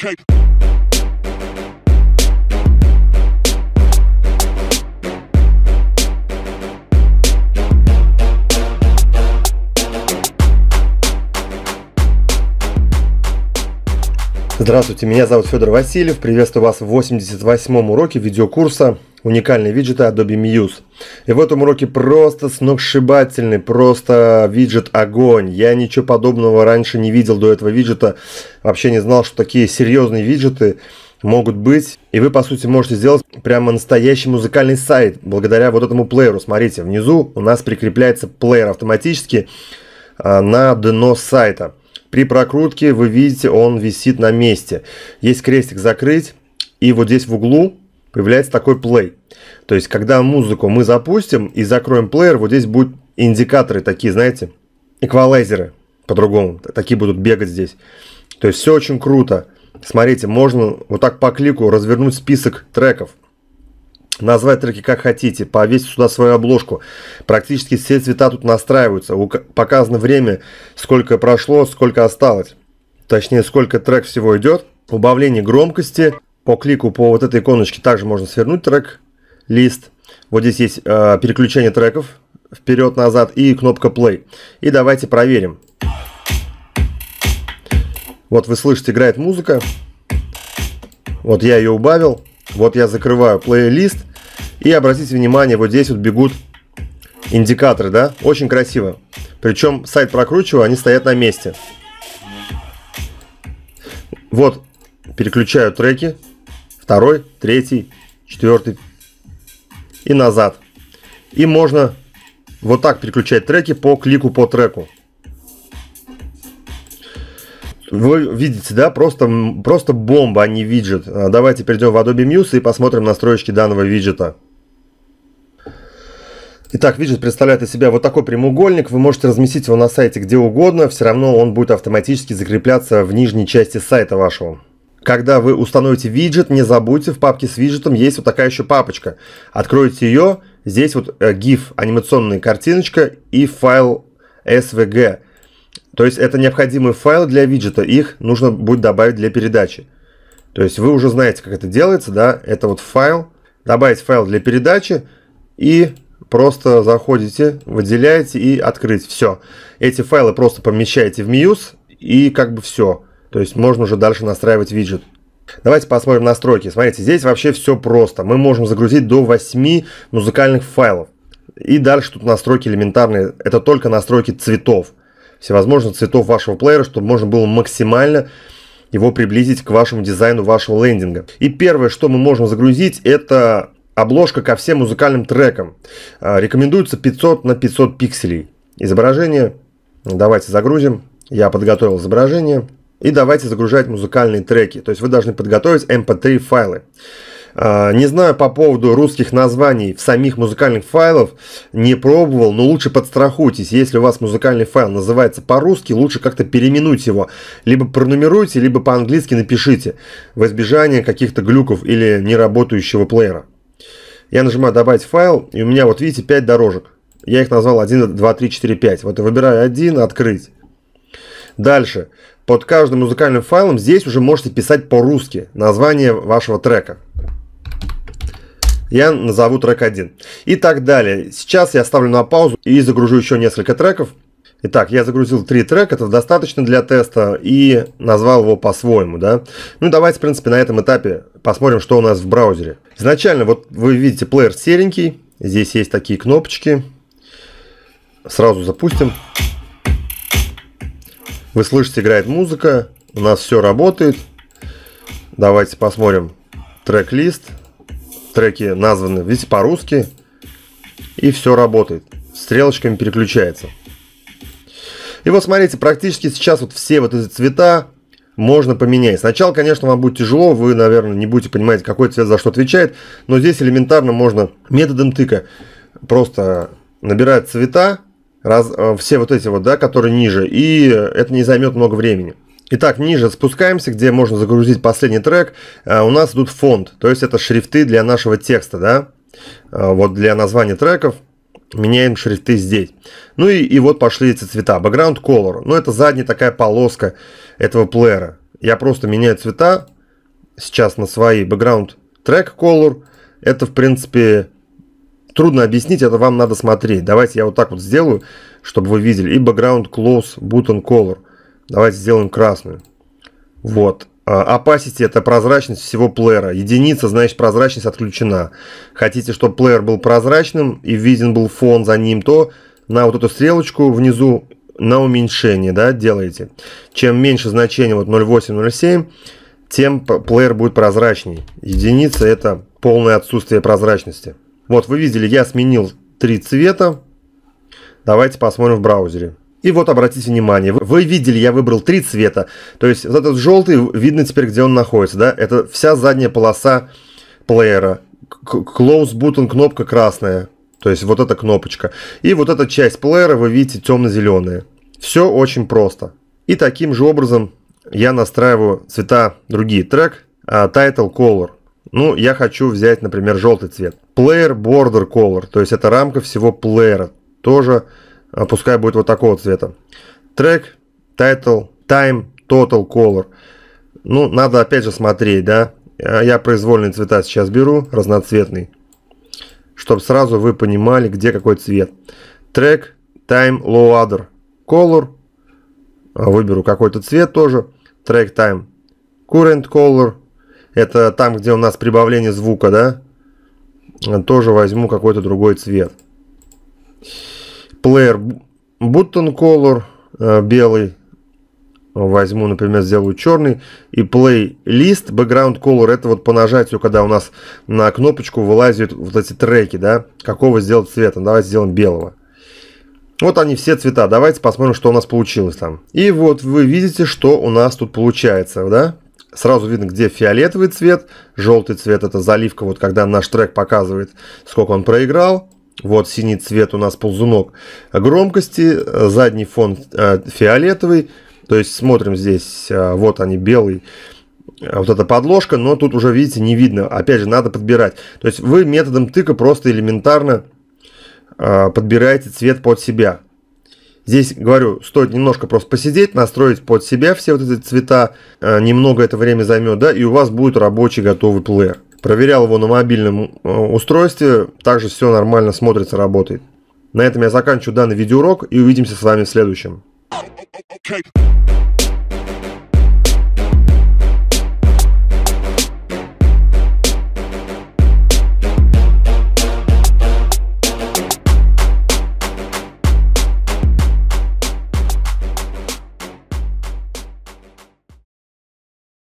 cake. Здравствуйте, меня зовут Федор Васильев. Приветствую вас в 88-м уроке видеокурса Уникальный виджеты Adobe Muse. И в этом уроке просто сногсшибательный, просто виджет огонь. Я ничего подобного раньше не видел до этого виджета. Вообще не знал, что такие серьезные виджеты могут быть. И вы, по сути, можете сделать прямо настоящий музыкальный сайт благодаря вот этому плееру. Смотрите, внизу у нас прикрепляется плеер автоматически а, на дно сайта. При прокрутке вы видите, он висит на месте. Есть крестик «Закрыть». И вот здесь в углу появляется такой play. То есть, когда музыку мы запустим и закроем плеер, вот здесь будут индикаторы такие, знаете, эквалайзеры по-другому. Такие будут бегать здесь. То есть, все очень круто. Смотрите, можно вот так по клику развернуть список треков. Назвать треки как хотите, повесить сюда свою обложку. Практически все цвета тут настраиваются. Показано время, сколько прошло, сколько осталось. Точнее, сколько трек всего идет. Убавление громкости – по клику по вот этой иконочке также можно свернуть трек, лист. Вот здесь есть э, переключение треков вперед-назад и кнопка play. И давайте проверим. Вот вы слышите, играет музыка. Вот я ее убавил. Вот я закрываю плейлист. И обратите внимание, вот здесь вот бегут индикаторы, да? Очень красиво. Причем сайт прокручиваю, они стоят на месте. Вот, переключаю треки второй, третий, четвертый и назад. И можно вот так переключать треки по клику по треку. Вы видите, да, просто, просто бомба, а не виджет. А давайте перейдем в Adobe Muse и посмотрим настройки данного виджета. Итак, виджет представляет из себя вот такой прямоугольник. Вы можете разместить его на сайте где угодно, все равно он будет автоматически закрепляться в нижней части сайта вашего. Когда вы установите виджет, не забудьте, в папке с виджетом есть вот такая еще папочка. Откройте ее, здесь вот э, GIF, анимационная картиночка и файл SVG. То есть это необходимый файл для виджета, их нужно будет добавить для передачи. То есть вы уже знаете, как это делается, да, это вот файл, добавить файл для передачи и просто заходите, выделяете и открыть, все. Эти файлы просто помещаете в Muse и как бы все. Все то есть можно уже дальше настраивать виджет. Давайте посмотрим настройки. Смотрите, здесь вообще все просто. Мы можем загрузить до 8 музыкальных файлов. И дальше тут настройки элементарные. Это только настройки цветов. Всевозможных цветов вашего плеера, чтобы можно было максимально его приблизить к вашему дизайну вашего лендинга. И первое, что мы можем загрузить, это обложка ко всем музыкальным трекам. А, рекомендуется 500 на 500 пикселей. Изображение. Давайте загрузим. Я подготовил изображение и давайте загружать музыкальные треки. То есть вы должны подготовить mp3 эм файлы. А, не знаю по поводу русских названий в самих музыкальных файлов, не пробовал, но лучше подстрахуйтесь. Если у вас музыкальный файл называется по-русски, лучше как-то переименуйте его. Либо пронумеруйте, либо по-английски напишите, в избежание каких-то глюков или неработающего плеера. Я нажимаю «Добавить файл», и у меня, вот видите, 5 дорожек. Я их назвал 1, 2, 3, 4, 5. Вот выбираю 1, «Открыть». Дальше под каждым музыкальным файлом здесь уже можете писать по-русски название вашего трека. Я назову трек 1. И так далее. Сейчас я оставлю на паузу и загружу еще несколько треков. Итак, я загрузил три трека, это достаточно для теста, и назвал его по-своему, да. Ну, давайте, в принципе, на этом этапе посмотрим, что у нас в браузере. Изначально, вот вы видите, плеер серенький, здесь есть такие кнопочки. Сразу запустим. Вы слышите, играет музыка. У нас все работает. Давайте посмотрим трек-лист. Треки названы, видите, по-русски. И все работает. Стрелочками переключается. И вот смотрите, практически сейчас вот все вот эти цвета можно поменять. Сначала, конечно, вам будет тяжело, вы, наверное, не будете понимать, какой цвет за что отвечает, но здесь элементарно можно методом тыка просто набирать цвета, Раз, э, все вот эти вот, да, которые ниже. И это не займет много времени. Итак, ниже спускаемся, где можно загрузить последний трек. Э, у нас идут фонд, то есть это шрифты для нашего текста, да. Э, вот для названия треков меняем шрифты здесь. Ну и, и вот пошли эти цвета. Background Color, ну это задняя такая полоска этого плеера. Я просто меняю цвета сейчас на свои. Background Track Color, это в принципе трудно объяснить, это вам надо смотреть. Давайте я вот так вот сделаю, чтобы вы видели. И background close button color. Давайте сделаем красную. Вот. А, opacity – это прозрачность всего плеера. Единица, значит, прозрачность отключена. Хотите, чтобы плеер был прозрачным и виден был фон за ним, то на вот эту стрелочку внизу на уменьшение да, делаете. Чем меньше значение, вот 0.8, тем плеер будет прозрачней. Единица – это полное отсутствие прозрачности. Вот, вы видели, я сменил три цвета. Давайте посмотрим в браузере. И вот обратите внимание, вы видели, я выбрал три цвета. То есть вот этот желтый, видно теперь, где он находится, да? Это вся задняя полоса плеера. Close button кнопка красная. То есть вот эта кнопочка. И вот эта часть плеера, вы видите, темно-зеленая. Все очень просто. И таким же образом я настраиваю цвета другие. Трек, а, title, color. Ну, я хочу взять, например, желтый цвет. Player Border Color, то есть это рамка всего плеера. Тоже а, пускай будет вот такого цвета. Track, Title, Time, Total Color. Ну, надо опять же смотреть, да. А, я произвольные цвета сейчас беру, разноцветный. Чтобы сразу вы понимали, где какой цвет. Track, Time, Low Other, Color. А, выберу какой-то цвет тоже. Track Time, Current Color – это там, где у нас прибавление звука, да? Тоже возьму какой-то другой цвет. Плеер button color э, белый. Возьму, например, сделаю черный. И плейлист list background color. Это вот по нажатию, когда у нас на кнопочку вылазят вот эти треки, да? Какого сделать цвета? Ну, давайте сделаем белого. Вот они все цвета. Давайте посмотрим, что у нас получилось там. И вот вы видите, что у нас тут получается, да? сразу видно, где фиолетовый цвет, желтый цвет это заливка, вот когда наш трек показывает, сколько он проиграл. Вот синий цвет у нас ползунок громкости, э, задний фон э, фиолетовый, то есть смотрим здесь, э, вот они белый, вот эта подложка, но тут уже, видите, не видно. Опять же, надо подбирать. То есть вы методом тыка просто элементарно подбираете цвет под себя. Здесь, говорю, стоит немножко просто посидеть, настроить под себя все вот эти цвета, э, немного это время займет, да, и у вас будет рабочий готовый плеер. Проверял его на мобильном э, устройстве, также все нормально смотрится, работает. На этом я заканчиваю данный видеоурок и увидимся с вами в следующем.